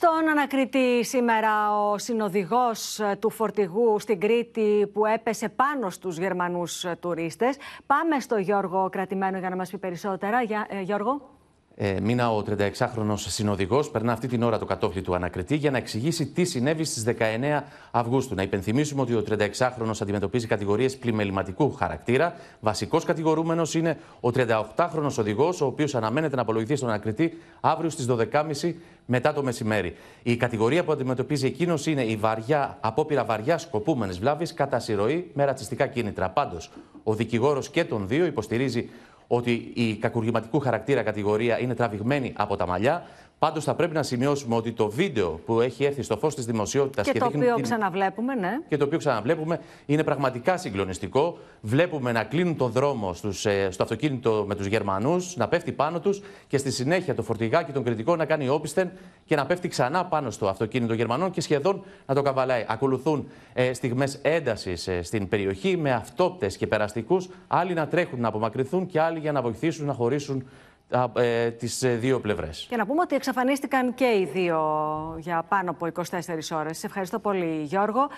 Στον ανακριτή σήμερα ο συνοδηγός ε, του φορτηγού στην Κρήτη που έπεσε πάνω στους Γερμανούς ε, τουρίστες. Πάμε στο Γιώργο Κρατημένο για να μας πει περισσότερα. Ε, Γιώργο ε, μήνα ο 36χρονο συνοδηγός περνά αυτή την ώρα το κατόφλι του ανακριτή για να εξηγήσει τι συνέβη στις 19 Αυγούστου. Να υπενθυμίσουμε ότι ο 36χρονο αντιμετωπίζει κατηγορίες πλημεληματικού χαρακτήρα. Βασικός κατηγορούμενος είναι ο 38χρονο οδηγός, ο οποίος αναμένεται να απολογηθεί στον ανακριτή αύριο στις 12.30 μετά το μεσημέρι. Η κατηγορία που αντιμετωπίζει εκείνος είναι η βαριά, απόπειρα βαριά σκοπούμενης βλάβης κατά συρροή με ρατσιστικά κίνητρα. Πάντως, ο δικηγόρος και των δύο υποστηρίζει ότι η κακουργηματικού χαρακτήρα κατηγορία είναι τραβηγμένη από τα μαλλιά. Πάντως θα πρέπει να σημειώσουμε ότι το βίντεο που έχει έρθει στο φως της δημοσιότητας και, και το οποίο την... ξαναβλέπουμε, ναι. Και το οποίο ξαναβλέπουμε είναι πραγματικά συγκλονιστικό. Βλέπουμε να κλείνουν το δρόμο στους, ε, στο αυτοκίνητο με τους Γερμανούς, να πέφτει πάνω τους και στη συνέχεια το φορτηγάκι των κριτικών να κάνει όπισθεν και να πέφτει ξανά πάνω στο αυτοκίνητο Γερμανών και σχεδόν να το καβαλάει. Ακολουθούν ε, στιγμές έντασης ε, στην περιοχή με αυτόπτες και περαστικούς, άλλοι να τρέχουν να απομακρυνθούν και άλλοι για να βοηθήσουν να χωρίσουν ε, τις ε, δύο πλευρές. Και να πούμε ότι εξαφανίστηκαν και οι δύο για πάνω από 24 ώρες. Σε ευχαριστώ πολύ Γιώργο.